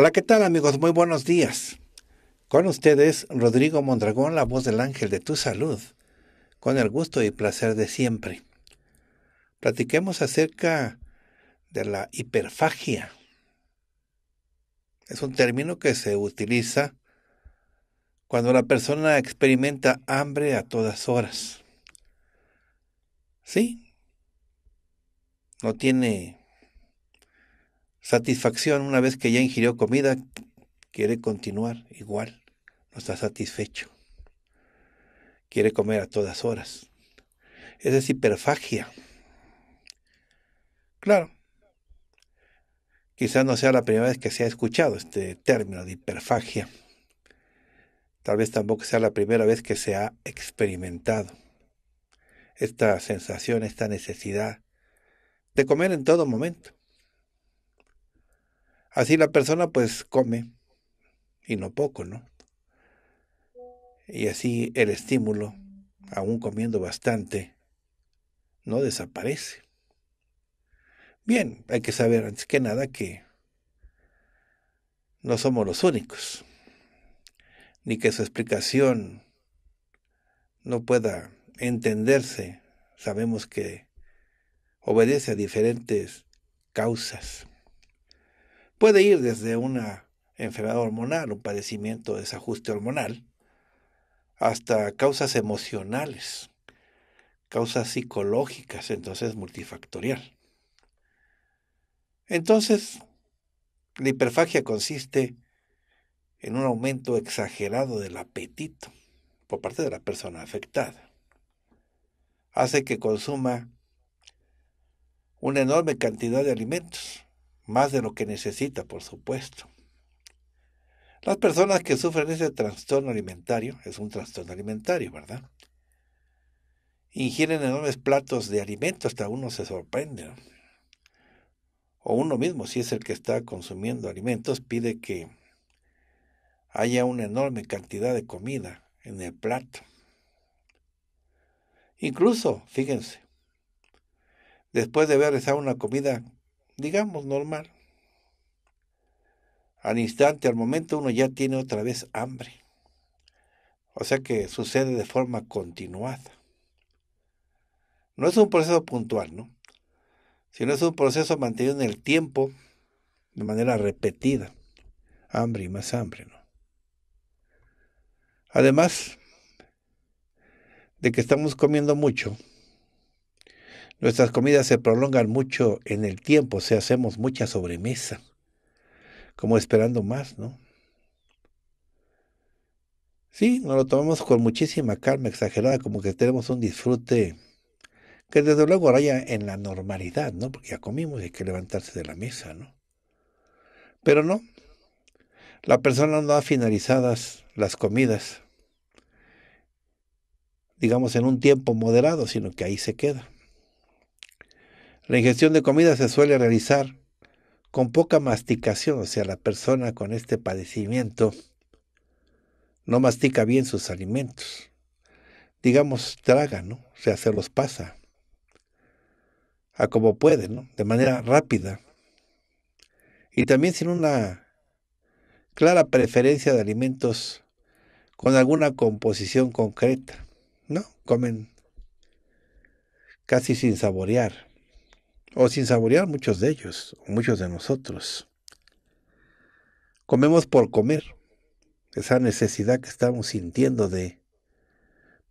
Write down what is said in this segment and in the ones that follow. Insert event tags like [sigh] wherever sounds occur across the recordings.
Hola, ¿qué tal amigos? Muy buenos días. Con ustedes, Rodrigo Mondragón, la voz del ángel de tu salud, con el gusto y placer de siempre. Platiquemos acerca de la hiperfagia. Es un término que se utiliza cuando la persona experimenta hambre a todas horas. ¿Sí? No tiene satisfacción una vez que ya ingirió comida, quiere continuar igual, no está satisfecho. Quiere comer a todas horas. Esa es hiperfagia. Claro, quizás no sea la primera vez que se ha escuchado este término de hiperfagia. Tal vez tampoco sea la primera vez que se ha experimentado esta sensación, esta necesidad de comer en todo momento Así la persona pues come, y no poco, ¿no? Y así el estímulo, aún comiendo bastante, no desaparece. Bien, hay que saber antes que nada que no somos los únicos, ni que su explicación no pueda entenderse. Sabemos que obedece a diferentes causas. Puede ir desde una enfermedad hormonal, un padecimiento de desajuste hormonal, hasta causas emocionales, causas psicológicas, entonces multifactorial. Entonces, la hiperfagia consiste en un aumento exagerado del apetito por parte de la persona afectada. Hace que consuma una enorme cantidad de alimentos, más de lo que necesita, por supuesto. Las personas que sufren ese trastorno alimentario, es un trastorno alimentario, ¿verdad? Ingieren enormes platos de alimentos hasta uno se sorprende. O uno mismo, si es el que está consumiendo alimentos, pide que haya una enorme cantidad de comida en el plato. Incluso, fíjense, después de haber rezado una comida digamos, normal. Al instante, al momento, uno ya tiene otra vez hambre. O sea que sucede de forma continuada. No es un proceso puntual, ¿no? Sino es un proceso mantenido en el tiempo de manera repetida. Hambre y más hambre, ¿no? Además de que estamos comiendo mucho, Nuestras comidas se prolongan mucho en el tiempo, o sea, hacemos mucha sobremesa, como esperando más, ¿no? Sí, nos lo tomamos con muchísima calma exagerada, como que tenemos un disfrute que desde luego raya en la normalidad, ¿no? Porque ya comimos y hay que levantarse de la mesa, ¿no? Pero no, la persona no ha finalizadas las comidas, digamos, en un tiempo moderado, sino que ahí se queda. La ingestión de comida se suele realizar con poca masticación, o sea, la persona con este padecimiento no mastica bien sus alimentos. Digamos, traga, ¿no? O sea, se los pasa a como puede, ¿no? De manera rápida. Y también sin una clara preferencia de alimentos con alguna composición concreta, ¿no? Comen casi sin saborear o sin saborear muchos de ellos, muchos de nosotros. Comemos por comer, esa necesidad que estamos sintiendo de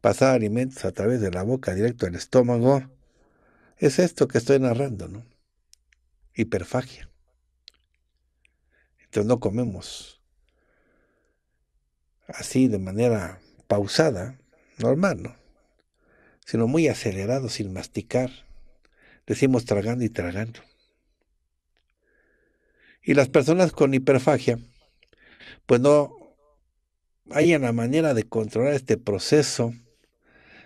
pasar alimentos a través de la boca directo al estómago, es esto que estoy narrando, ¿no? Hiperfagia. Entonces no comemos así de manera pausada, normal, ¿no? Sino muy acelerado, sin masticar decimos tragando y tragando. Y las personas con hiperfagia, pues no hay una manera de controlar este proceso,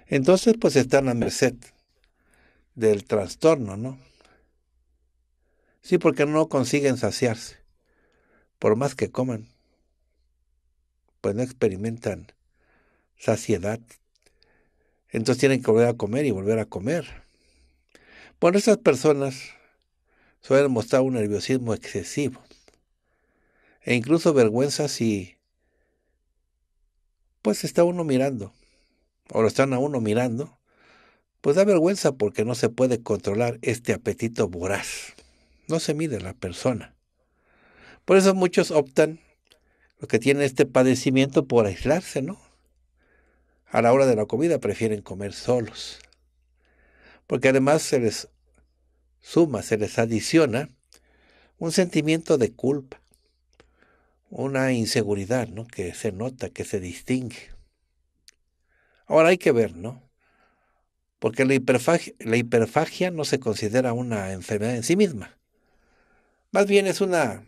entonces pues están a merced del trastorno, ¿no? Sí, porque no consiguen saciarse, por más que coman, pues no experimentan saciedad. Entonces tienen que volver a comer y volver a comer. Bueno, estas personas suelen mostrar un nerviosismo excesivo e incluso vergüenza si pues está uno mirando o lo están a uno mirando, pues da vergüenza porque no se puede controlar este apetito voraz. No se mide la persona. Por eso muchos optan, los que tienen este padecimiento, por aislarse, ¿no? A la hora de la comida prefieren comer solos porque además se les suma, se les adiciona un sentimiento de culpa, una inseguridad, ¿no? Que se nota, que se distingue. Ahora hay que ver, ¿no? Porque la hiperfagia, la hiperfagia no se considera una enfermedad en sí misma. Más bien es una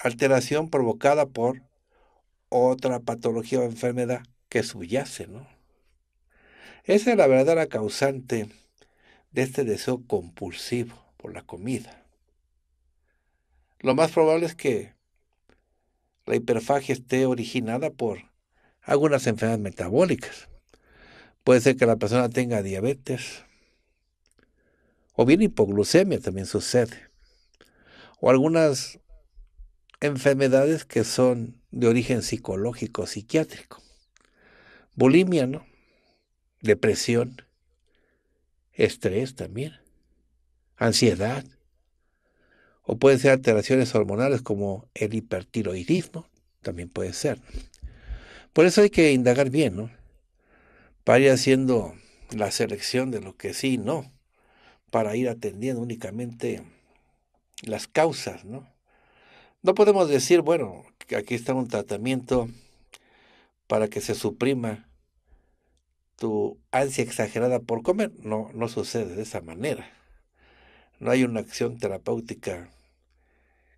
alteración provocada por otra patología o enfermedad que subyace, ¿no? Esa es la verdadera causante de este deseo compulsivo por la comida. Lo más probable es que la hiperfagia esté originada por algunas enfermedades metabólicas. Puede ser que la persona tenga diabetes o bien hipoglucemia también sucede. O algunas enfermedades que son de origen psicológico, psiquiátrico. Bulimia, ¿no? depresión, estrés también, ansiedad, o pueden ser alteraciones hormonales como el hipertiroidismo, también puede ser. Por eso hay que indagar bien, ¿no? Para ir haciendo la selección de lo que sí y no, para ir atendiendo únicamente las causas, ¿no? No podemos decir, bueno, aquí está un tratamiento para que se suprima tu ansia exagerada por comer. No, no sucede de esa manera. No hay una acción terapéutica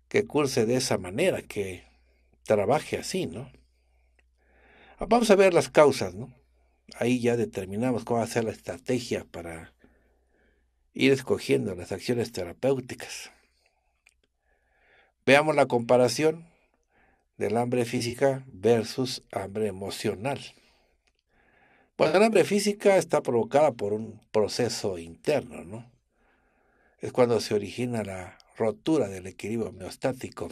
que curse de esa manera, que trabaje así, ¿no? Ah, vamos a ver las causas, ¿no? Ahí ya determinamos cómo hacer la estrategia para ir escogiendo las acciones terapéuticas. Veamos la comparación del hambre física versus hambre emocional. Bueno, pues, el hambre física está provocada por un proceso interno, ¿no? Es cuando se origina la rotura del equilibrio homeostático.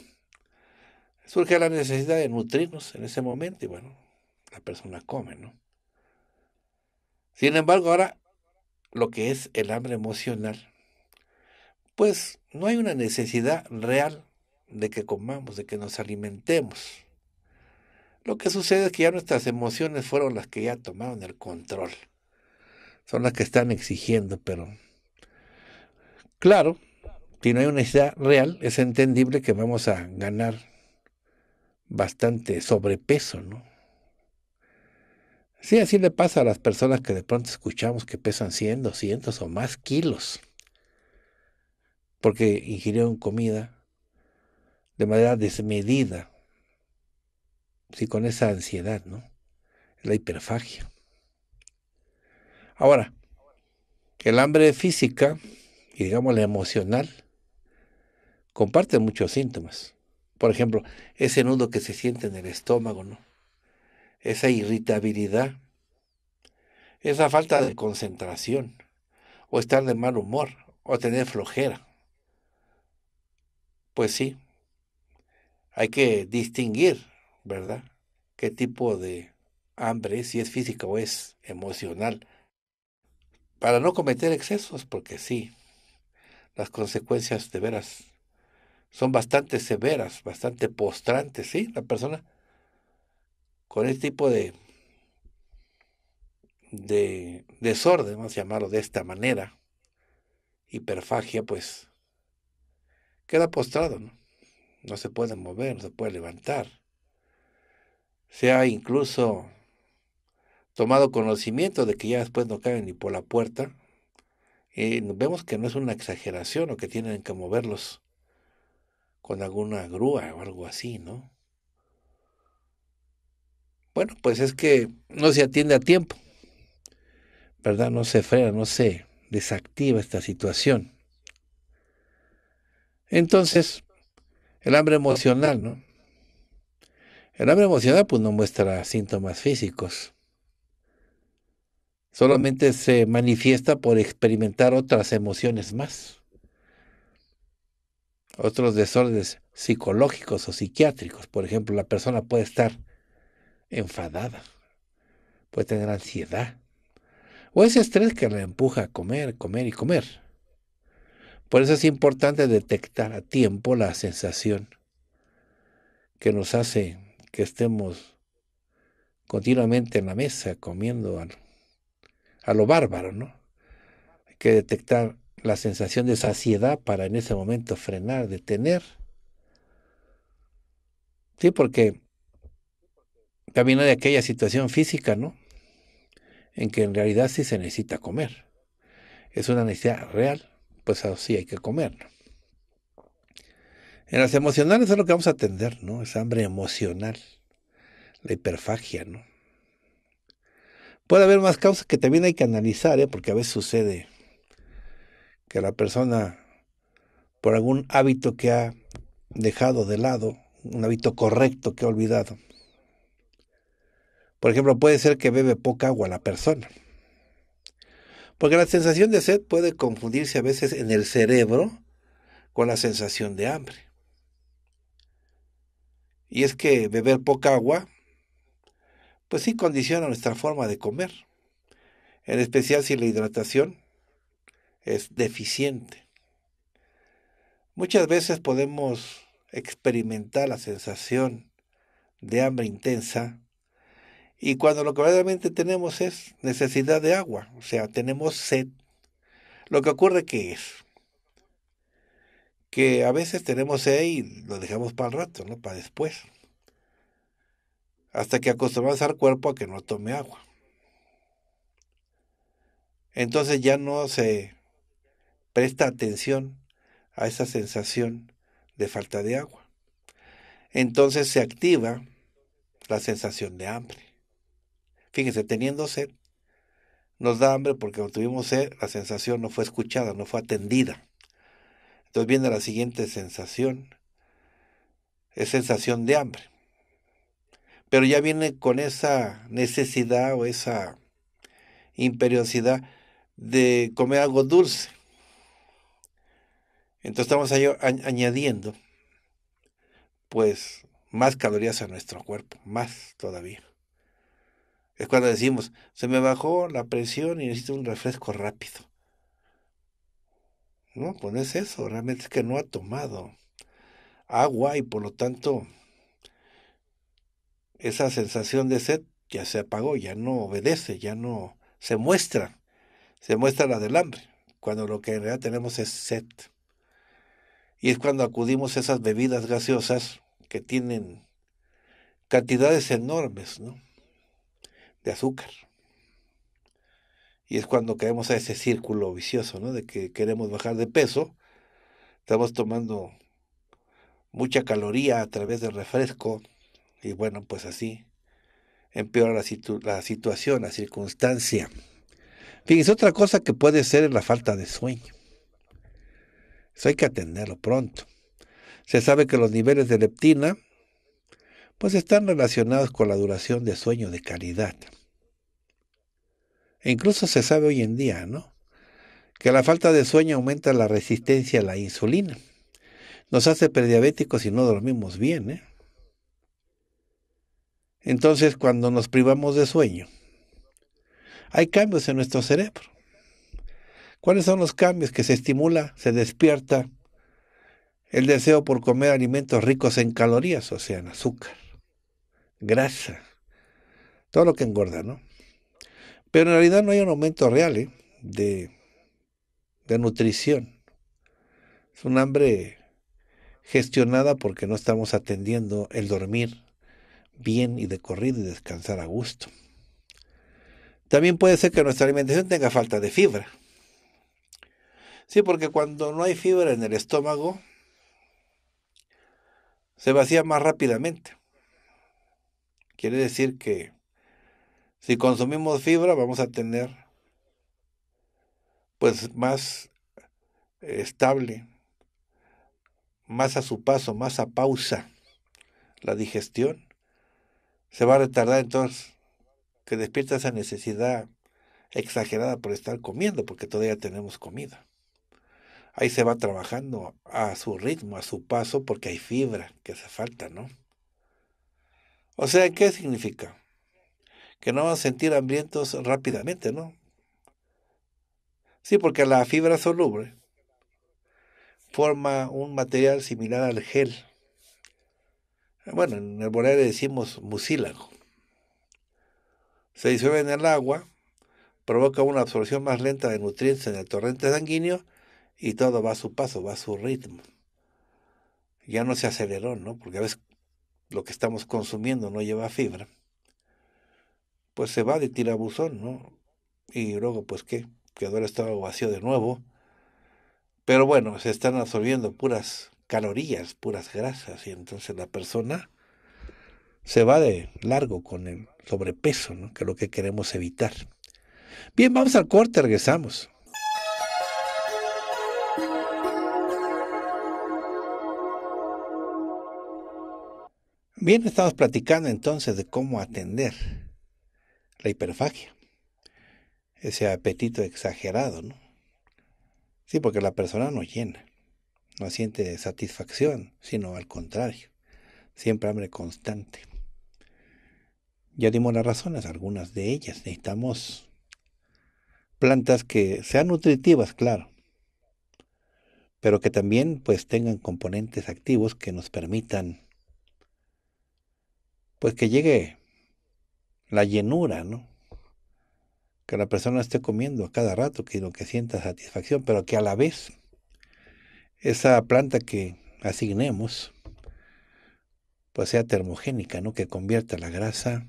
Surge la necesidad de nutrirnos en ese momento y bueno, la persona come, ¿no? Sin embargo, ahora lo que es el hambre emocional, pues no hay una necesidad real de que comamos, de que nos alimentemos. Lo que sucede es que ya nuestras emociones fueron las que ya tomaron el control. Son las que están exigiendo, pero claro, si no hay una necesidad real, es entendible que vamos a ganar bastante sobrepeso, ¿no? Sí, así le pasa a las personas que de pronto escuchamos que pesan 100, 200 o más kilos porque ingirieron comida de manera desmedida con esa ansiedad, ¿no? La hiperfagia. Ahora, el hambre física y digamos la emocional comparten muchos síntomas. Por ejemplo, ese nudo que se siente en el estómago, ¿no? Esa irritabilidad, esa falta de concentración, o estar de mal humor, o tener flojera. Pues sí, hay que distinguir ¿verdad? ¿Qué tipo de hambre, si es física o es emocional? Para no cometer excesos, porque sí, las consecuencias de veras son bastante severas, bastante postrantes, ¿sí? La persona con este tipo de, de desorden, vamos a llamarlo de esta manera, hiperfagia, pues queda postrado, ¿no? No se puede mover, no se puede levantar se ha incluso tomado conocimiento de que ya después no caen ni por la puerta, y eh, vemos que no es una exageración o que tienen que moverlos con alguna grúa o algo así, ¿no? Bueno, pues es que no se atiende a tiempo, ¿verdad? No se frena, no se desactiva esta situación. Entonces, el hambre emocional, ¿no? El hambre emocional pues no muestra síntomas físicos. Solamente se manifiesta por experimentar otras emociones más. Otros desórdenes psicológicos o psiquiátricos. Por ejemplo, la persona puede estar enfadada, puede tener ansiedad, o ese estrés que la empuja a comer, comer y comer. Por eso es importante detectar a tiempo la sensación que nos hace que estemos continuamente en la mesa comiendo a, lo bárbaro, ¿no? Hay que detectar la sensación de saciedad para en ese momento frenar, detener. Sí, porque también hay aquella situación física, ¿no? En que en realidad sí se necesita comer. Es una necesidad real, pues así hay que comer. ¿no? En las emocionales es lo que vamos a atender, ¿no? Es hambre emocional, la hiperfagia, ¿no? Puede haber más causas que también hay que analizar, ¿eh? porque a veces sucede que la persona, por algún hábito que ha dejado de lado, un hábito correcto que ha olvidado, por ejemplo, puede ser que bebe poca agua la persona. Porque la sensación de sed puede confundirse a veces en el cerebro con la sensación de hambre. Y es que beber poca agua, pues sí condiciona nuestra forma de comer, en especial si la hidratación es deficiente. Muchas veces podemos experimentar la sensación de hambre intensa y cuando lo que realmente tenemos es necesidad de agua, o sea, tenemos sed. Lo que ocurre que es que a veces tenemos sed y lo dejamos para el rato, ¿no? Para después. Hasta que acostumbramos al cuerpo a que no tome agua. Entonces ya no se presta atención a esa sensación de falta de agua. Entonces se activa la sensación de hambre. Fíjense, teniendo sed, nos da hambre porque cuando tuvimos sed, la sensación no fue escuchada, no fue atendida. Entonces viene la siguiente sensación. Es sensación de hambre. Pero ya viene con esa necesidad o esa imperiosidad de comer algo dulce. Entonces estamos añadiendo, pues, más calorías a nuestro cuerpo, más todavía. Es cuando decimos, se me bajó la presión y necesito un refresco rápido. No, pues es eso, realmente es que no ha tomado agua y por lo tanto esa sensación de sed ya se apagó, ya no obedece, ya no se muestra, se muestra la del hambre, cuando lo que en realidad tenemos es sed. Y es cuando acudimos a esas bebidas gaseosas que tienen cantidades enormes de azúcar. Y es cuando caemos a ese círculo vicioso, ¿no? De que queremos bajar de peso, estamos tomando mucha caloría a través del refresco y bueno, pues así empeora la, la situación, la circunstancia. Fíjense, otra cosa que puede ser es la falta de sueño. Eso hay que atenderlo pronto. Se sabe que los niveles de leptina pues están relacionados con la duración de sueño de calidad. E incluso se sabe hoy en día, ¿no? Que la falta de sueño aumenta la resistencia a la insulina. Nos hace prediabéticos y no dormimos bien, ¿eh? Entonces, cuando nos privamos de sueño, hay cambios en nuestro cerebro. ¿Cuáles son los cambios que se estimula, se despierta el deseo por comer alimentos ricos en calorías, o sea, en azúcar, grasa, todo lo que engorda, ¿no? Pero en realidad no hay un aumento real ¿eh? de, de nutrición. Es un hambre gestionada porque no estamos atendiendo el dormir bien y de corrido y descansar a gusto. También puede ser que nuestra alimentación tenga falta de fibra. Sí, porque cuando no hay fibra en el estómago, se vacía más rápidamente. Quiere decir que si consumimos fibra vamos a tener pues más estable, más a su paso, más a pausa la digestión. Se va a retardar entonces que despierta esa necesidad exagerada por estar comiendo, porque todavía tenemos comida. Ahí se va trabajando a su ritmo, a su paso, porque hay fibra que hace falta, ¿no? O sea, ¿qué significa? que no van a sentir hambrientos rápidamente, ¿no? Sí, porque la fibra soluble forma un material similar al gel. Bueno, en el le decimos mucílago. Se disuelve en el agua, provoca una absorción más lenta de nutrientes en el torrente sanguíneo y todo va a su paso, va a su ritmo. Ya no se aceleró, ¿no? Porque a veces lo que estamos consumiendo no lleva fibra pues se va de tirabuzón, ¿no? Y luego, pues qué, quedó el estómago vacío de nuevo. Pero bueno, se están absorbiendo puras calorías, puras grasas, y entonces la persona se va de largo con el sobrepeso, ¿no? que es lo que queremos evitar. Bien, vamos al corte, regresamos. Bien, estamos platicando entonces de cómo atender la hiperfagia, ese apetito exagerado, ¿no? Sí, porque la persona no llena, no siente satisfacción, sino al contrario, siempre hambre constante. Ya dimos las razones, algunas de ellas. Necesitamos plantas que sean nutritivas, claro, pero que también pues tengan componentes activos que nos permitan pues que llegue la llenura, ¿no? Que la persona esté comiendo a cada rato, que lo que sienta satisfacción, pero que a la vez esa planta que asignemos, pues sea termogénica, ¿no? Que convierta la grasa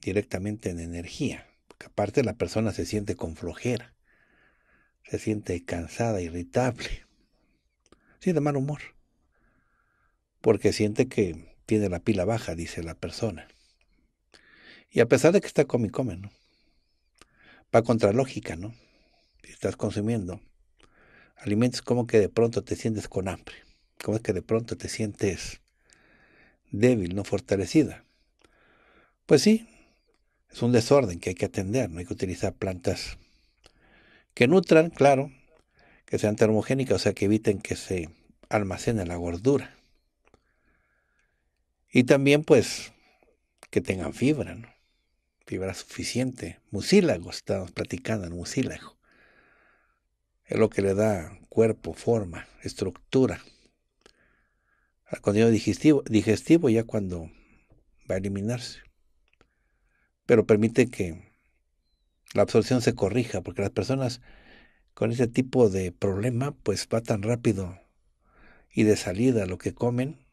directamente en energía. Porque aparte la persona se siente con flojera, se siente cansada, irritable, siente mal humor, porque siente que tiene la pila baja, dice la persona. Y a pesar de que está y ¿no? Va contra lógica, ¿no? Estás consumiendo alimentos como que de pronto te sientes con hambre, como que de pronto te sientes débil, no fortalecida. Pues sí, es un desorden que hay que atender, no hay que utilizar plantas que nutran, claro, que sean termogénicas, o sea, que eviten que se almacene la gordura. Y también, pues, que tengan fibra, ¿no? era suficiente. Mucílago, estamos platicando en mucílago. Es lo que le da cuerpo, forma, estructura. Al ah, contenido digestivo, digestivo ya cuando va a eliminarse. Pero permite que la absorción se corrija, porque las personas con ese tipo de problema, pues va tan rápido y de salida lo que comen,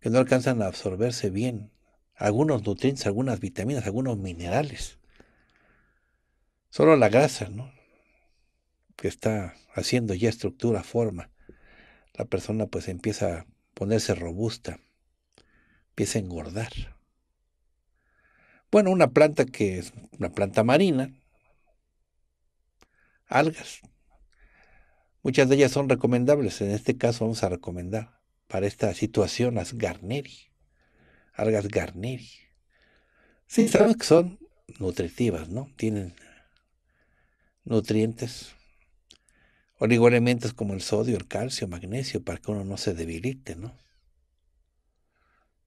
que no alcanzan a absorberse bien algunos nutrientes, algunas vitaminas, algunos minerales. Solo la grasa, ¿no? Que está haciendo ya estructura, forma. La persona pues empieza a ponerse robusta, empieza a engordar. Bueno, una planta que es una planta marina, algas. Muchas de ellas son recomendables. En este caso vamos a recomendar para esta situación las garneri algas garnier Sí, que son nutritivas, ¿no? Tienen nutrientes, oligoelementos como el sodio, el calcio, magnesio, para que uno no se debilite, ¿no?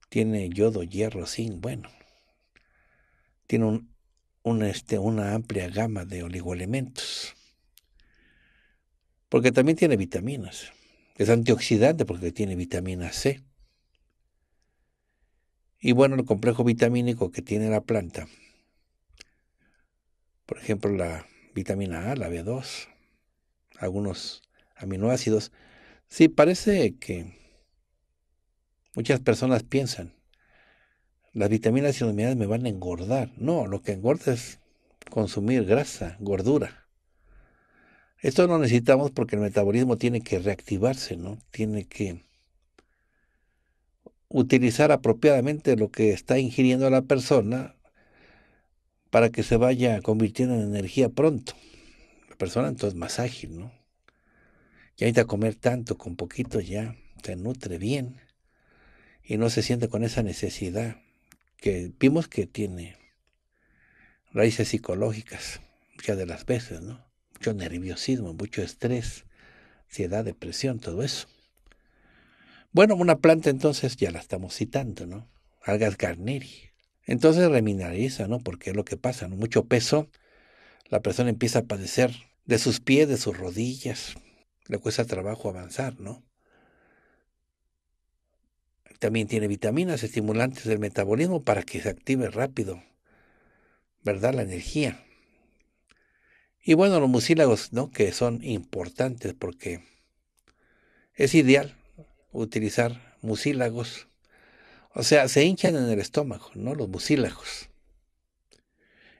Tiene yodo, hierro, zinc, bueno. Tiene este, una amplia gama de oligoelementos. Porque también tiene vitaminas. Es antioxidante porque tiene vitamina C. Y bueno, el complejo vitamínico que tiene la planta, por ejemplo, la vitamina A, la B2, algunos aminoácidos. Sí, parece que muchas personas piensan, las vitaminas y los minerales me van a engordar. No, lo que engorda es consumir grasa, gordura. Esto no necesitamos porque el metabolismo tiene que reactivarse, ¿no? Tiene que utilizar apropiadamente lo que está ingiriendo la persona para que se vaya convirtiendo en energía pronto. La persona entonces más ágil, ¿no? Ya necesita comer tanto, con poquito ya se nutre bien y no se siente con esa necesidad que vimos que tiene raíces psicológicas ya de las veces, ¿no? Mucho nerviosismo, mucho estrés, ansiedad, depresión, todo eso. Bueno, una planta entonces ya la estamos citando, ¿no? Algas carneri. Entonces remineraliza, ¿no? Porque es lo que pasa, Mucho peso, la persona empieza a padecer de sus pies, de sus rodillas, le cuesta trabajo avanzar, ¿no? También tiene vitaminas estimulantes del metabolismo para que se active rápido, ¿verdad? La energía. Y bueno, los mucílagos, ¿no? Que son importantes porque es ideal utilizar mucílagos. O sea, se hinchan en el estómago, ¿no? Los mucílagos.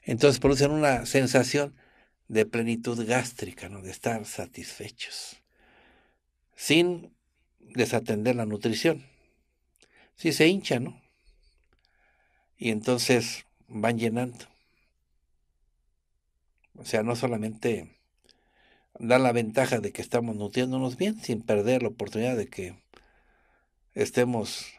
Entonces producen una sensación de plenitud gástrica, ¿no? De estar satisfechos. Sin desatender la nutrición. Sí, se hinchan, ¿no? Y entonces van llenando. O sea, no solamente da la ventaja de que estamos nutriéndonos bien sin perder la oportunidad de que estemos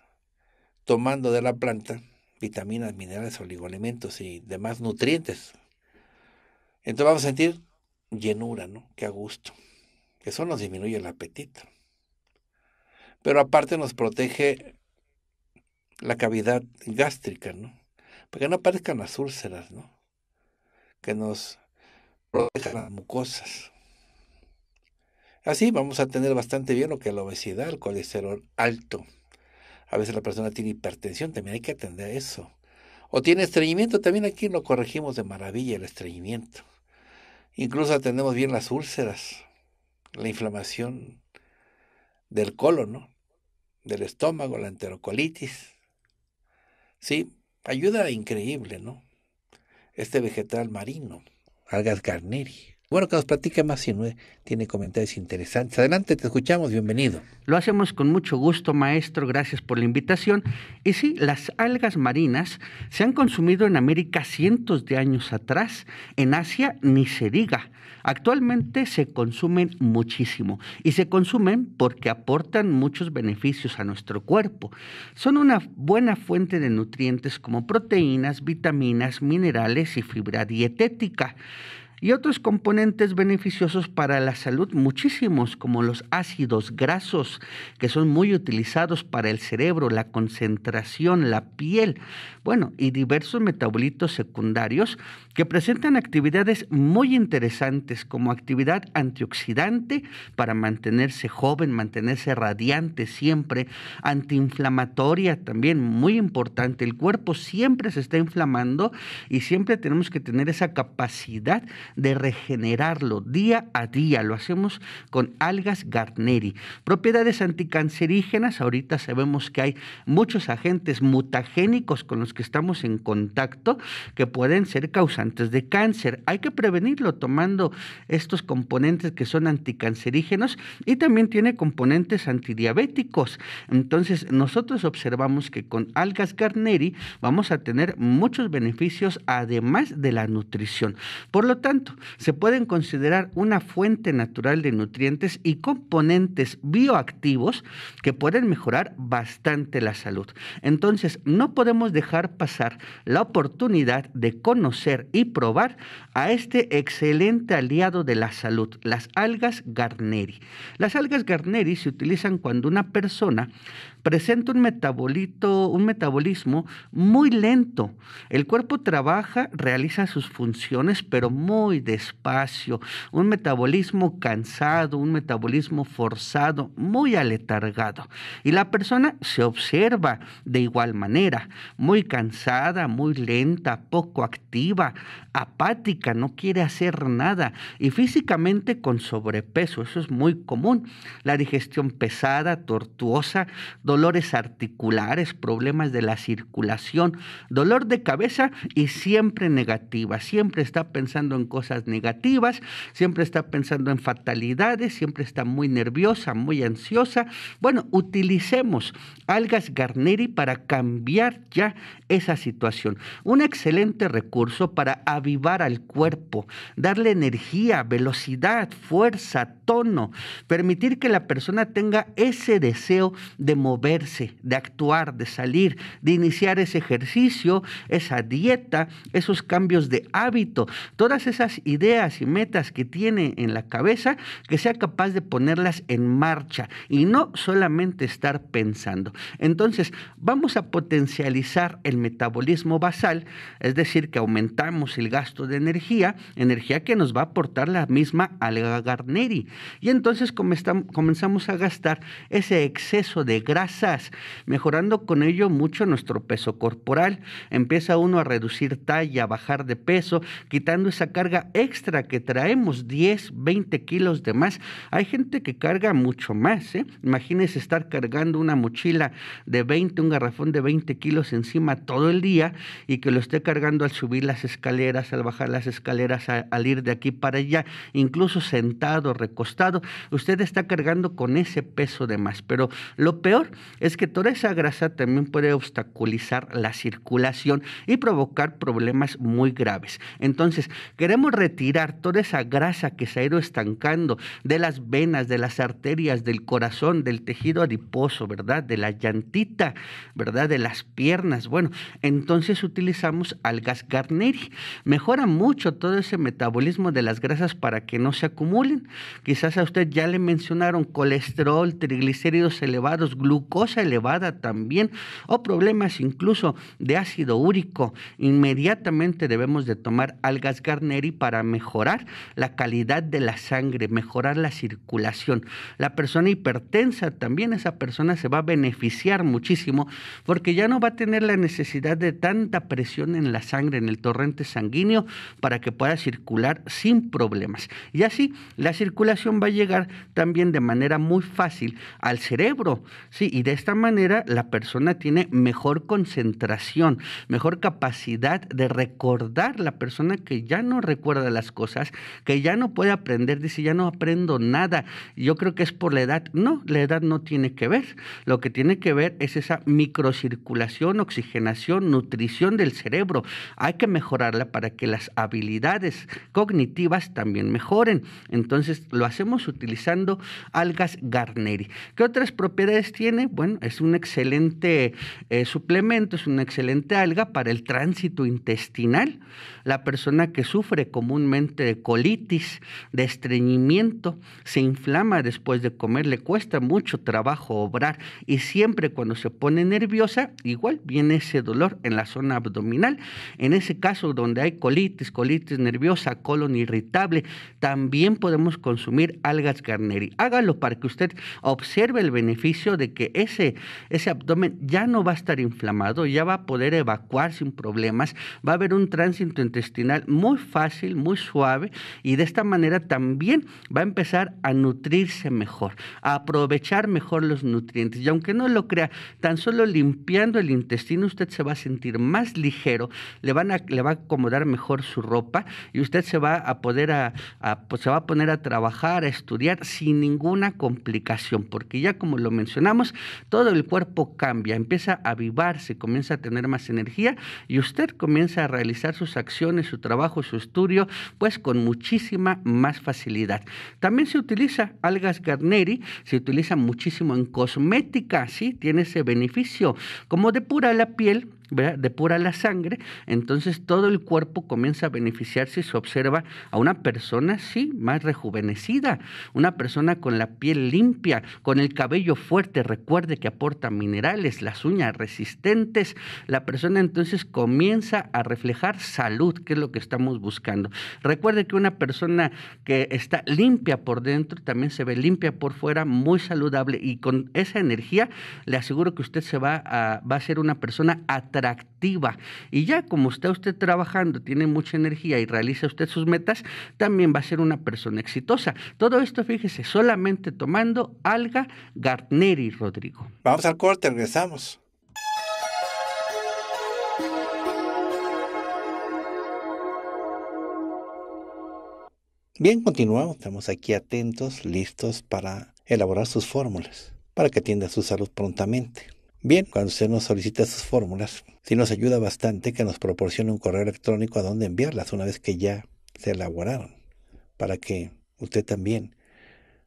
tomando de la planta vitaminas, minerales, oligoelementos y demás nutrientes. Entonces vamos a sentir llenura, ¿no? Qué a gusto. Eso nos disminuye el apetito. Pero aparte nos protege la cavidad gástrica, ¿no? Para que no aparezcan las úlceras, ¿no? Que nos protejan las mucosas. Así ah, vamos a tener bastante bien lo que es la obesidad, el colesterol alto. A veces la persona tiene hipertensión, también hay que atender eso. O tiene estreñimiento, también aquí lo corregimos de maravilla el estreñimiento. Incluso atendemos bien las úlceras, la inflamación del colon, ¿no? del estómago, la enterocolitis. Sí, ayuda increíble, ¿no? Este vegetal marino, algas carneri. Bueno, que nos platique más si no tiene comentarios interesantes. Adelante, te escuchamos, bienvenido. Lo hacemos con mucho gusto, maestro, gracias por la invitación. Y sí, las algas marinas se han consumido en América cientos de años atrás, en Asia ni se diga. Actualmente se consumen muchísimo y se consumen porque aportan muchos beneficios a nuestro cuerpo. Son una buena fuente de nutrientes como proteínas, vitaminas, minerales y fibra dietética y otros componentes beneficiosos para la salud, muchísimos como los ácidos grasos, que son muy utilizados para el cerebro, la concentración, la piel, bueno, y diversos metabolitos secundarios que presentan actividades muy interesantes como actividad antioxidante para mantenerse joven, mantenerse radiante siempre, antiinflamatoria también, muy importante. El cuerpo siempre se está inflamando y siempre tenemos que tener esa capacidad de regenerarlo día a día. Lo hacemos con algas garneri. Propiedades anticancerígenas, ahorita sabemos que hay muchos agentes mutagénicos con los que estamos en contacto que pueden ser causantes de cáncer. Hay que prevenirlo tomando estos componentes que son anticancerígenos y también tiene componentes antidiabéticos. Entonces, nosotros observamos que con algas carneri vamos a tener muchos beneficios además de la nutrición. Por lo tanto, se pueden considerar una fuente natural de nutrientes y componentes bioactivos que pueden mejorar bastante la salud. Entonces, no podemos dejar pasar la oportunidad de conocer y probar a este excelente aliado de la salud, las algas Garneri. Las algas Garneri se utilizan cuando una persona presenta un, metabolito, un metabolismo muy lento. El cuerpo trabaja, realiza sus funciones, pero muy despacio. Un metabolismo cansado, un metabolismo forzado, muy aletargado. Y la persona se observa de igual manera, muy cansada, muy lenta, poco activa, apática, no quiere hacer nada y físicamente con sobrepeso, eso es muy común. La digestión pesada, tortuosa, dolores articulares, problemas de la circulación, dolor de cabeza y siempre negativa, siempre está pensando en cosas negativas, siempre está pensando en fatalidades, siempre está muy nerviosa, muy ansiosa. Bueno, utilicemos algas garneri para cambiar ya esa situación. Un excelente recurso para avivar al cuerpo, darle energía, velocidad, fuerza, tono, permitir que la persona tenga ese deseo de moverse, de actuar, de salir, de iniciar ese ejercicio, esa dieta, esos cambios de hábito, todas esas ideas y metas que tiene en la cabeza, que sea capaz de ponerlas en marcha y no solamente estar pensando. Entonces, vamos a potencializar el metabolismo basal, es decir, que aumentamos el gasto de energía, energía que nos va a aportar la misma alga Garneri. Y entonces comenzamos a gastar ese exceso de grasas, mejorando con ello mucho nuestro peso corporal. Empieza uno a reducir talla, a bajar de peso, quitando esa carga extra que traemos, 10, 20 kilos de más. Hay gente que carga mucho más, ¿eh? Imagínense estar cargando una mochila de 20, un garrafón de 20 kilos encima todo el día y que lo esté cargando al subir las escaleras escaleras, al bajar las escaleras, al ir de aquí para allá, incluso sentado, recostado, usted está cargando con ese peso de más. Pero lo peor es que toda esa grasa también puede obstaculizar la circulación y provocar problemas muy graves. Entonces, queremos retirar toda esa grasa que se ha ido estancando de las venas, de las arterias, del corazón, del tejido adiposo, ¿verdad? De la llantita, ¿verdad? De las piernas. Bueno, entonces utilizamos algas garneri. Mejora mucho todo ese metabolismo de las grasas para que no se acumulen. Quizás a usted ya le mencionaron colesterol, triglicéridos elevados, glucosa elevada también o problemas incluso de ácido úrico. Inmediatamente debemos de tomar algas Garneri para mejorar la calidad de la sangre, mejorar la circulación. La persona hipertensa también, esa persona se va a beneficiar muchísimo porque ya no va a tener la necesidad de tanta presión en la sangre, en el torrente sanguíneo para que pueda circular sin problemas. Y así la circulación va a llegar también de manera muy fácil al cerebro, ¿sí? Y de esta manera la persona tiene mejor concentración, mejor capacidad de recordar la persona que ya no recuerda las cosas, que ya no puede aprender, dice, ya no aprendo nada, yo creo que es por la edad. No, la edad no tiene que ver. Lo que tiene que ver es esa microcirculación, oxigenación, nutrición del cerebro. Hay que mejorar para que las habilidades cognitivas también mejoren. Entonces lo hacemos utilizando algas Garneri. ¿Qué otras propiedades tiene? Bueno, es un excelente eh, suplemento, es una excelente alga para el tránsito intestinal. La persona que sufre comúnmente de colitis, de estreñimiento, se inflama después de comer, le cuesta mucho trabajo obrar y siempre cuando se pone nerviosa, igual viene ese dolor en la zona abdominal. En ese caso, donde hay colitis, colitis nerviosa, colon irritable, también podemos consumir algas Garneri. Hágalo para que usted observe el beneficio de que ese, ese abdomen ya no va a estar inflamado, ya va a poder evacuar sin problemas, va a haber un tránsito intestinal muy fácil, muy suave y de esta manera también va a empezar a nutrirse mejor, a aprovechar mejor los nutrientes. Y aunque no lo crea, tan solo limpiando el intestino usted se va a sentir más ligero, le, van a, le va a acomodar mejor su ropa y usted se va a poder a, pues, se va a poner a trabajar, a estudiar sin ninguna complicación, porque ya como lo mencionamos, todo el cuerpo cambia, empieza a avivarse, comienza a tener más energía y usted comienza a realizar sus acciones, su trabajo, su estudio, pues con muchísima más facilidad. También se utiliza algas garneri, se utiliza muchísimo en cosmética, sí, tiene ese beneficio. Como depura la piel, depura la sangre, entonces todo el cuerpo comienza a beneficiarse y se observa a una persona, sí, más rejuvenecida, una persona con la piel limpia, con el cabello fuerte, recuerde que aporta minerales, las uñas resistentes, la persona entonces comienza a reflejar salud, que es lo que estamos buscando. Recuerde que una persona que está limpia por dentro también se ve limpia por fuera, muy saludable y con esa energía le aseguro que usted se va a, va a ser una persona atractiva atractiva. Y ya como está usted trabajando, tiene mucha energía y realiza usted sus metas, también va a ser una persona exitosa. Todo esto, fíjese, solamente tomando alga y Rodrigo. Vamos al corte, regresamos. Bien, continuamos. Estamos aquí atentos, listos para elaborar sus fórmulas para que atienda su salud prontamente. Bien, cuando usted nos solicita sus fórmulas, sí nos ayuda bastante que nos proporcione un correo electrónico a donde enviarlas una vez que ya se elaboraron, para que usted también,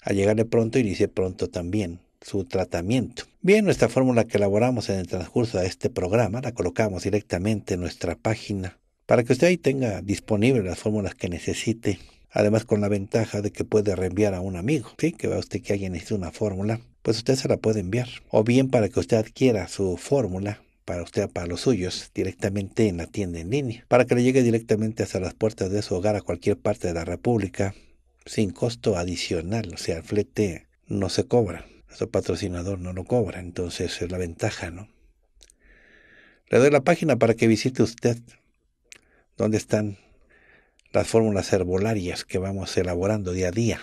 al llegarle pronto, inicie pronto también su tratamiento. Bien, nuestra fórmula que elaboramos en el transcurso de este programa la colocamos directamente en nuestra página para que usted ahí tenga disponible las fórmulas que necesite Además, con la ventaja de que puede reenviar a un amigo, ¿sí? Que vea usted que alguien necesita una fórmula, pues usted se la puede enviar. O bien para que usted adquiera su fórmula para usted, para los suyos, directamente en la tienda en línea, para que le llegue directamente hasta las puertas de su hogar a cualquier parte de la República, sin costo adicional, o sea, el flete no se cobra, nuestro patrocinador no lo cobra, entonces es la ventaja, ¿no? Le doy la página para que visite usted, donde están las fórmulas herbolarias que vamos elaborando día a día.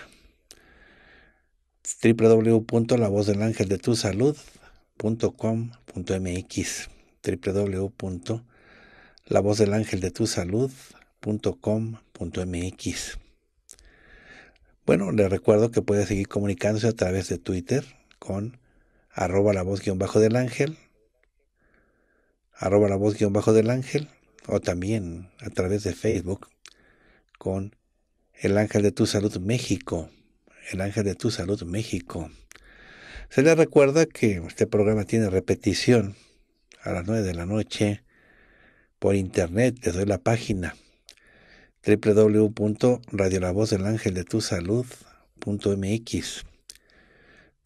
www.lavozdelangeldetusalud.com.mx www.lavozdelangeldetusalud.com.mx Bueno, le recuerdo que puede seguir comunicándose a través de Twitter con arroba la voz guión bajo del ángel, arroba la voz guión bajo del ángel, o también a través de Facebook con el ángel de tu salud México. El ángel de tu salud México. Se le recuerda que este programa tiene repetición a las 9 de la noche por internet. Les doy la página www.radiolavozelangeldetusalud.mx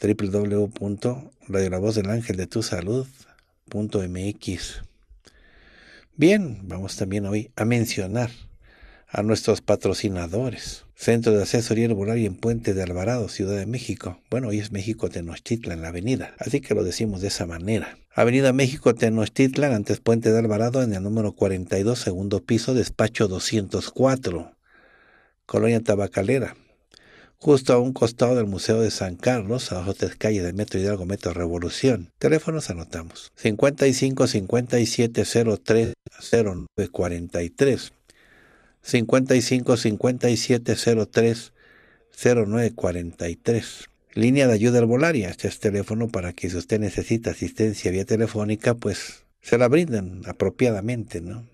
www.radiolavozelangeldetusalud.mx Bien, vamos también hoy a mencionar a nuestros patrocinadores. Centro de Asesoría y en Puente de Alvarado, Ciudad de México. Bueno, hoy es México Tenochtitlan, la avenida, así que lo decimos de esa manera. Avenida México Tenochtitlan, antes Puente de Alvarado, en el número 42, segundo piso, despacho 204, Colonia Tabacalera. Justo a un costado del Museo de San Carlos, a dos de calles del Metro Hidalgo, Metro Revolución. Teléfonos anotamos. 55 5703 55 57 03 0943. Línea de ayuda herbolaria, este es teléfono para que si usted necesita asistencia vía telefónica, pues se la brinden apropiadamente, ¿no?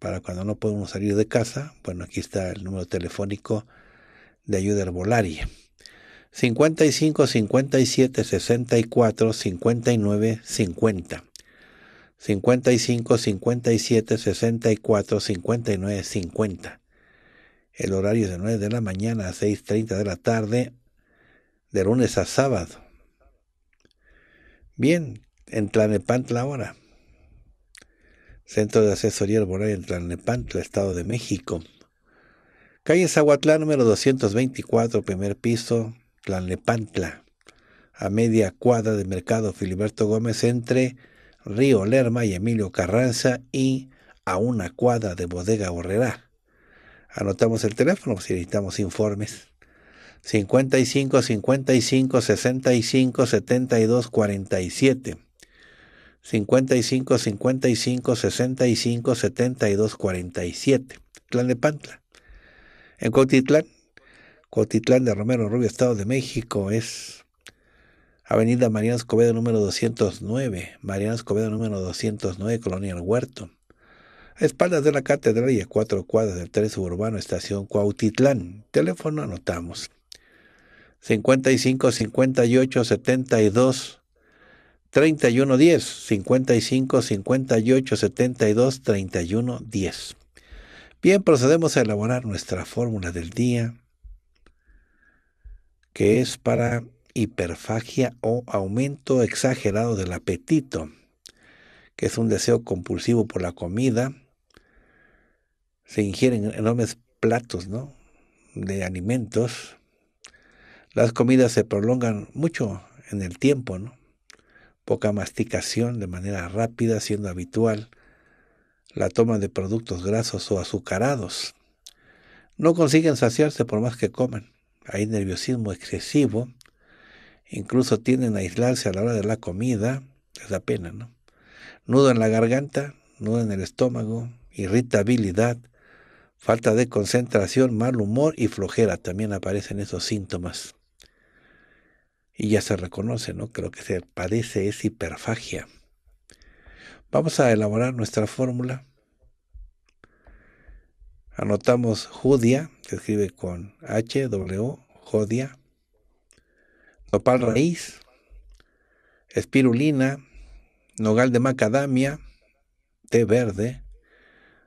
Para cuando no podemos salir de casa, bueno, aquí está el número telefónico de ayuda herbolaria. 55 57 64 59 50. 55, 57, 64, 59, 50. El horario es de 9 de la mañana a 6.30 de la tarde, de lunes a sábado. Bien, en Tlanepantla ahora. Centro de Asesoría Arboral en Tlalnepantla, Estado de México. Calle Zahuatlán, número 224, primer piso, Tlalnepantla, a media cuadra de Mercado Filiberto Gómez, entre Río Lerma y Emilio Carranza y a una cuadra de Bodega Borrerá. Anotamos el teléfono si necesitamos informes. 55 55 65 72 47. 55 55 65 72 47. Clan de Pantla. En Cotitlán, Cotitlán de Romero Rubio, Estado de México, es Avenida Mariana Escobedo número 209, Mariana Escobedo número 209, Colonia El Huerto. A espaldas de la catedral y a cuatro cuadras del tren suburbano, estación Cuautitlán. Teléfono anotamos. 55 58 72 31 10 55 58 72 31 10 Bien, procedemos a elaborar nuestra fórmula del día, que es para hiperfagia o aumento exagerado del apetito, que es un deseo compulsivo por la comida. Se ingieren enormes platos de alimentos. Las comidas se prolongan mucho en el tiempo, poca masticación de manera rápida, siendo habitual la toma de productos grasos o azucarados. No consiguen saciarse por más que coman. Hay nerviosismo excesivo incluso tienden a aislarse a la hora de la comida, es la pena, ¿no? Nudo en la garganta, nudo en el estómago, irritabilidad, falta de concentración, mal humor y flojera, también aparecen esos síntomas. Y ya se reconoce, ¿no? Que lo que se padece es hiperfagia. Vamos a elaborar nuestra fórmula. Anotamos Judia, se escribe con H, W, Jodia, nopal raíz, espirulina, nogal de macadamia, té verde,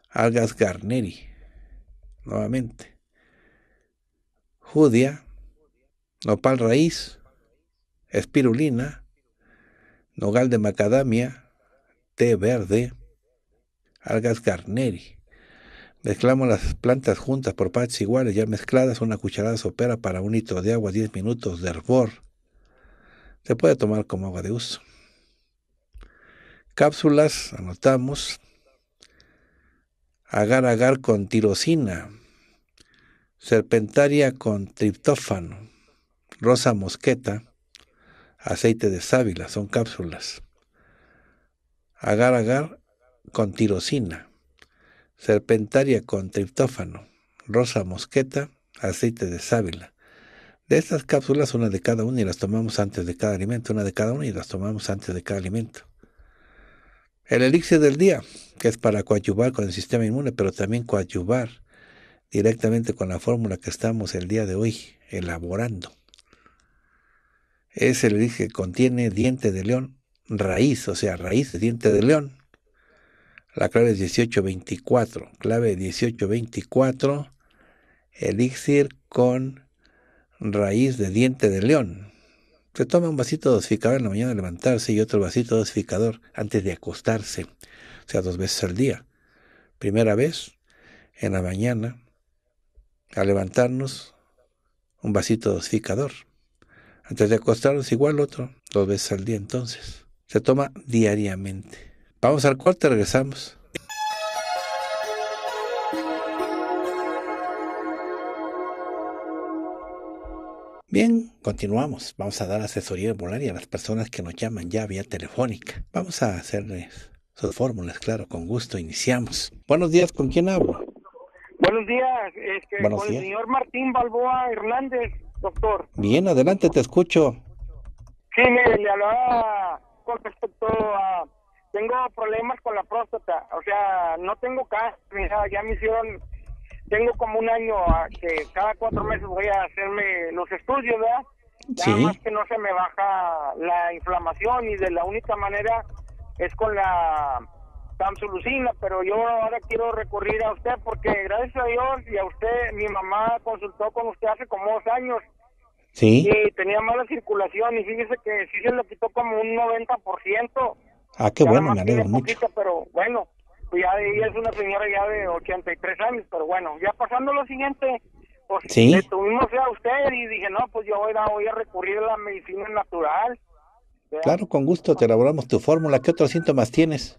algas garneri, nuevamente, judia, nopal raíz, espirulina, nogal de macadamia, té verde, algas garneri. Mezclamos las plantas juntas por partes iguales, ya mezcladas, una cucharada sopera para un litro de agua, 10 minutos de hervor. Se puede tomar como agua de uso. Cápsulas, anotamos. Agar-agar con tirosina. Serpentaria con triptófano. Rosa mosqueta. Aceite de sábila, son cápsulas. Agar-agar con tirosina. Serpentaria con triptófano. Rosa mosqueta. Aceite de sábila de estas cápsulas, una de cada una y las tomamos antes de cada alimento, una de cada una y las tomamos antes de cada alimento. El elixir del día, que es para coadyuvar con el sistema inmune, pero también coadyuvar directamente con la fórmula que estamos el día de hoy elaborando. Es el elixir que contiene diente de león, raíz, o sea, raíz de diente de león. La clave es 1824, clave 1824, elixir con raíz de diente de león. Se toma un vasito dosificador en la mañana de levantarse y otro vasito dosificador antes de acostarse, o sea, dos veces al día. Primera vez, en la mañana, a levantarnos, un vasito dosificador. Antes de acostarnos, igual otro, dos veces al día entonces. Se toma diariamente. Vamos al cuarto, regresamos. Bien, continuamos. Vamos a dar asesoría herbolaria a las personas que nos llaman ya vía telefónica. Vamos a hacerles sus fórmulas, claro, con gusto. Iniciamos. Buenos días, ¿con quién hablo? Buenos días, este, el señor Martín Balboa Hernández, doctor. Bien, adelante, te escucho. Sí, me, le hablaba con respecto a... Tengo problemas con la próstata, o sea, no tengo cáncer, ya me hicieron tengo como un año que cada cuatro meses voy a hacerme los estudios, ¿verdad? Nada más que no se me baja la inflamación y de la única manera es con la tamsulucina, pero yo ahora quiero recurrir a usted porque gracias a Dios y a usted, mi mamá consultó con usted hace como dos años. Sí. Y tenía mala circulación y fíjese que sí se le quitó como un 90%. Ah, qué bueno, me alegro mucho. pero bueno, pues ya ella es una señora ya de 83 años, pero bueno, ya pasando lo siguiente, pues le tuvimos a usted y dije, no, pues yo voy a, recurrir a la medicina natural. Claro, con gusto, te elaboramos tu fórmula. ¿Qué otros síntomas tienes?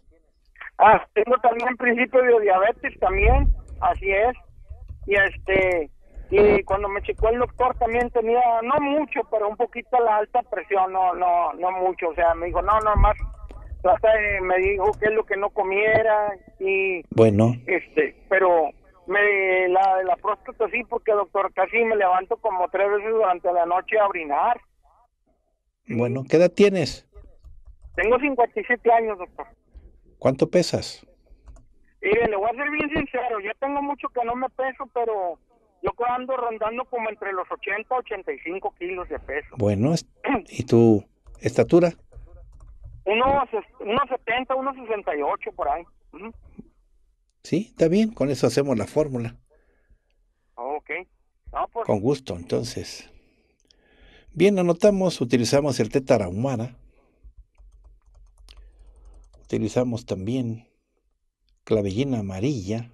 Ah, tengo también principio de diabetes también, así es. Y este, y cuando me checó el doctor también tenía, no mucho, pero un poquito la alta presión, no, no, no mucho. O sea, me dijo, no, no, más eh, me dijo qué es lo que no comiera y bueno este pero me la la próstata sí porque doctor casi me levanto como tres veces durante la noche a orinar. bueno qué edad tienes tengo 57 años doctor cuánto pesas mire le voy a ser bien sincero yo tengo mucho que no me peso pero yo ando rondando como entre los 80 85 kilos de peso bueno [clears throat] y tu estatura unos, unos 70, por ahí. Sí, está bien, con eso hacemos la fórmula. Ah, ok. Ah, pues. Con gusto, entonces. Bien, anotamos, utilizamos el tétara humana. Utilizamos también clavellina amarilla,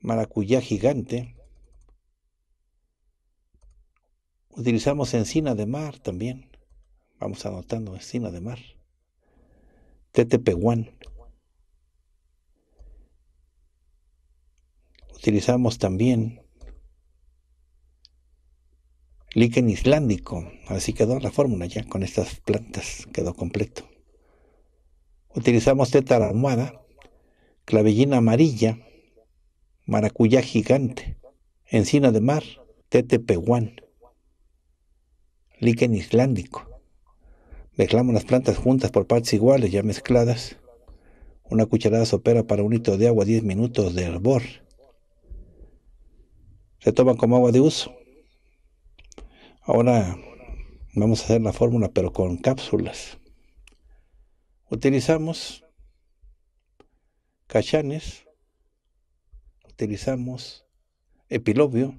maracuyá gigante. Utilizamos encina de mar también. Vamos anotando encino de mar. Tetepehuán. Utilizamos también líquen islandico. Así quedó la fórmula ya con estas plantas. Quedó completo. Utilizamos tétara almohada, clavellina amarilla, maracuyá gigante, encina de mar, tetepehuán, líquen islandico. Mezclamos las plantas juntas por partes iguales, ya mezcladas. Una cucharada sopera para un litro de agua, 10 minutos de hervor. Se toman como agua de uso. Ahora vamos a hacer la fórmula, pero con cápsulas. Utilizamos cachanes, utilizamos epilobio,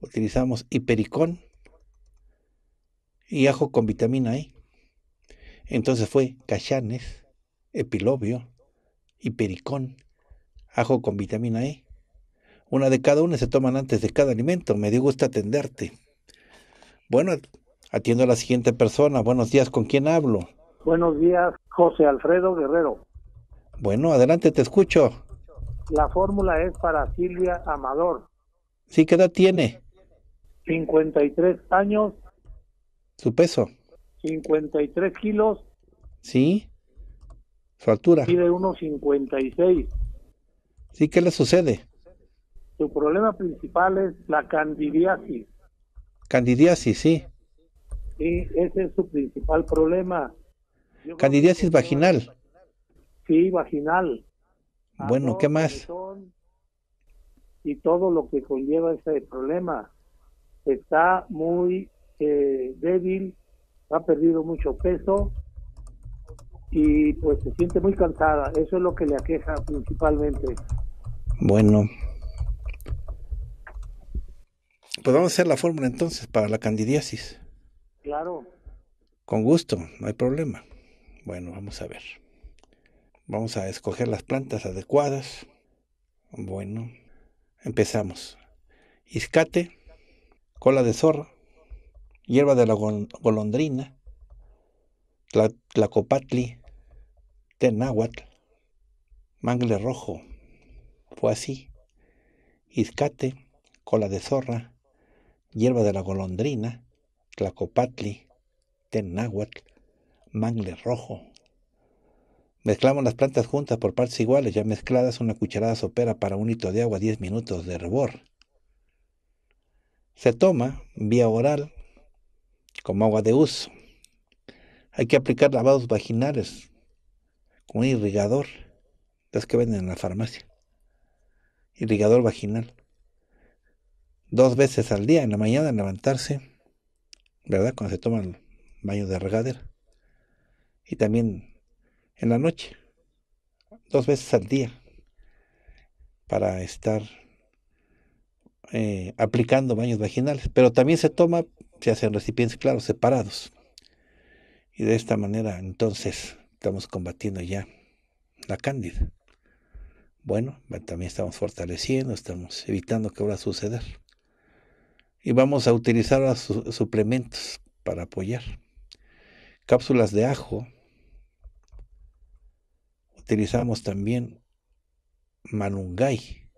utilizamos hipericón, y ajo con vitamina E. Entonces fue cachanes, epilobio y ajo con vitamina E. Una de cada una se toman antes de cada alimento. Me dio gusto atenderte. Bueno, atiendo a la siguiente persona. Buenos días, ¿con quién hablo? Buenos días, José Alfredo Guerrero. Bueno, adelante, te escucho. La fórmula es para Silvia Amador. Sí, ¿qué edad tiene? 53 años ¿Su peso? 53 kilos. ¿Sí? ¿Su altura? Mide 1,56. ¿Sí? ¿Qué le sucede? Su problema principal es la candidiasis. Candidiasis, sí. Sí, ese es su principal problema. candidiasis vaginal. Sí, vaginal. Bueno, ¿qué más? Y todo lo que conlleva ese problema. Está muy eh, débil, ha perdido mucho peso y pues se siente muy cansada. Eso es lo que le aqueja principalmente. Bueno. Pues vamos a hacer la fórmula entonces para la candidiasis. Claro. Con gusto, no hay problema. Bueno, vamos a ver. Vamos a escoger las plantas adecuadas. Bueno, empezamos. Iscate, cola de zorro hierba de la golondrina, tlacopatli, tenáhuatl, mangle rojo, fue así, izcate, cola de zorra, hierba de la golondrina, tlacopatli, tenáhuatl, mangle rojo. Mezclamos las plantas juntas por partes iguales, ya mezcladas una cucharada sopera para un hito de agua 10 minutos de hervor. Se toma vía oral como agua de uso. Hay que aplicar lavados vaginales con un irrigador, ...los que venden en la farmacia. Irrigador vaginal. Dos veces al día, en la mañana, en levantarse, ¿verdad? Cuando se toma el baño de regadera. Y también en la noche, dos veces al día, para estar eh, aplicando baños vaginales. Pero también se toma se hacen recipientes, claros, separados. Y de esta manera entonces estamos combatiendo ya la cándida. Bueno, también estamos fortaleciendo, estamos evitando que vuelva a suceder. Y vamos a utilizar los suplementos para apoyar. Cápsulas de ajo. Utilizamos también manungay.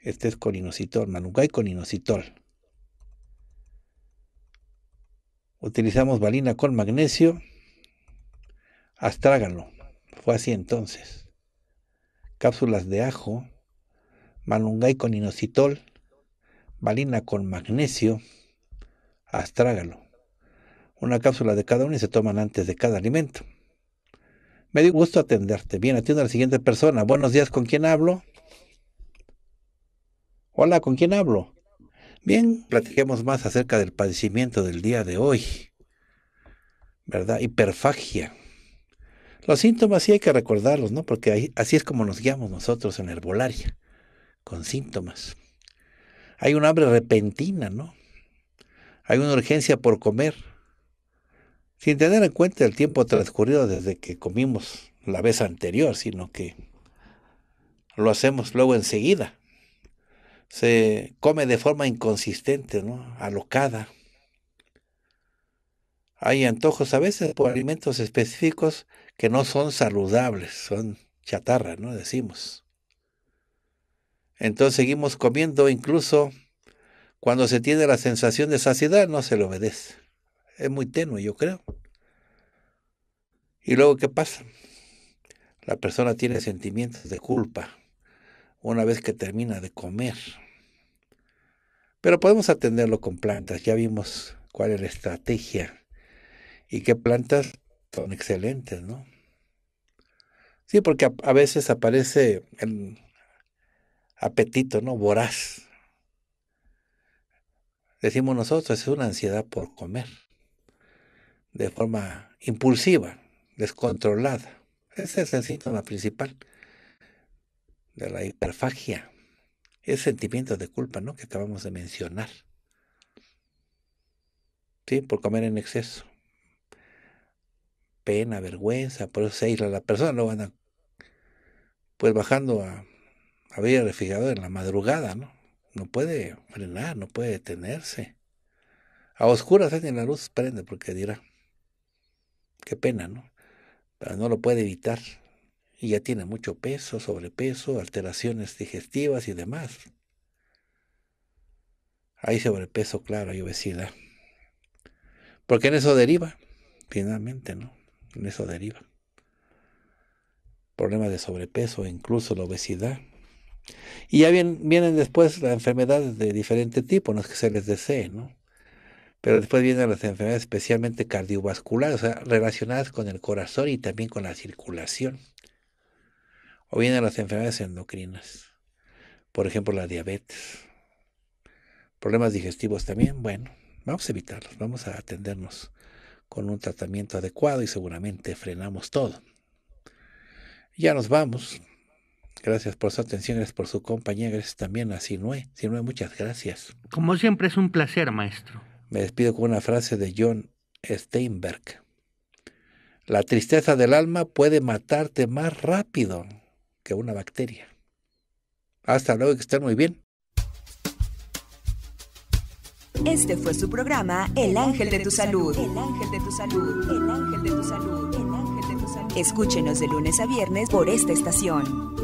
Este es inositol, manungay con inositol. utilizamos valina con magnesio, astrágalo, fue así entonces, cápsulas de ajo, malungay con inositol, valina con magnesio, astrágalo. Una cápsula de cada uno y se toman antes de cada alimento. Me dio gusto atenderte. Bien, atiendo a la siguiente persona. Buenos días, ¿con quién hablo? Hola, ¿con quién hablo? Bien, platiquemos más acerca del padecimiento del día de hoy, ¿verdad? Hiperfagia. Los síntomas sí hay que recordarlos, ¿no? Porque así es como nos guiamos nosotros en herbolaria, con síntomas. Hay un hambre repentina, ¿no? Hay una urgencia por comer, sin tener en cuenta el tiempo transcurrido desde que comimos la vez anterior, sino que lo hacemos luego enseguida se come de forma inconsistente, ¿no? alocada. Hay antojos a veces por alimentos específicos que no son saludables, son chatarra, ¿no? Decimos. Entonces seguimos comiendo incluso cuando se tiene la sensación de saciedad, no se le obedece. Es muy tenue, yo creo. ¿Y luego qué pasa? La persona tiene sentimientos de culpa una vez que termina de comer. Pero podemos atenderlo con plantas. Ya vimos cuál es la estrategia y qué plantas son excelentes, ¿no? Sí, porque a, veces aparece el apetito, ¿no? Voraz. Decimos nosotros, es una ansiedad por comer, de forma impulsiva, descontrolada. Ese es el síntoma principal de la hiperfagia, ese sentimiento de culpa ¿no? que acabamos de mencionar. ¿Sí? Por comer en exceso. Pena, vergüenza, por eso se aísla la persona, lo van a. Pues bajando a abrir el refrigerador en la madrugada, ¿no? No puede frenar, no puede detenerse. A oscuras en la luz prende porque dirá, qué pena, ¿no? Pero no lo puede evitar, y ya tiene mucho peso, sobrepeso, alteraciones digestivas y demás. Hay sobrepeso, claro, hay obesidad. Porque en eso deriva, finalmente, ¿no? En eso deriva. Problemas de sobrepeso, incluso la obesidad. Y ya vienen después las enfermedades de diferente tipo, no es que se les desee, ¿no? Pero después vienen las enfermedades especialmente cardiovasculares, o sea, relacionadas con el corazón y también con la circulación o bien las enfermedades endocrinas, por ejemplo la diabetes, problemas digestivos también, bueno, vamos a evitarlos, vamos a atendernos con un tratamiento adecuado y seguramente frenamos todo. Ya nos vamos. Gracias por su atención, gracias por su compañía, gracias también a Sinue. Sinue, muchas gracias. Como siempre es un placer, maestro. Me despido con una frase de John Steinberg. La tristeza del alma puede matarte más rápido que una bacteria. Hasta luego, que estén muy bien. Este fue su programa El Ángel de tu Salud. El Ángel de tu Salud. Ángel de Salud. El Ángel de tu Salud. Escúchenos de lunes a viernes por esta estación.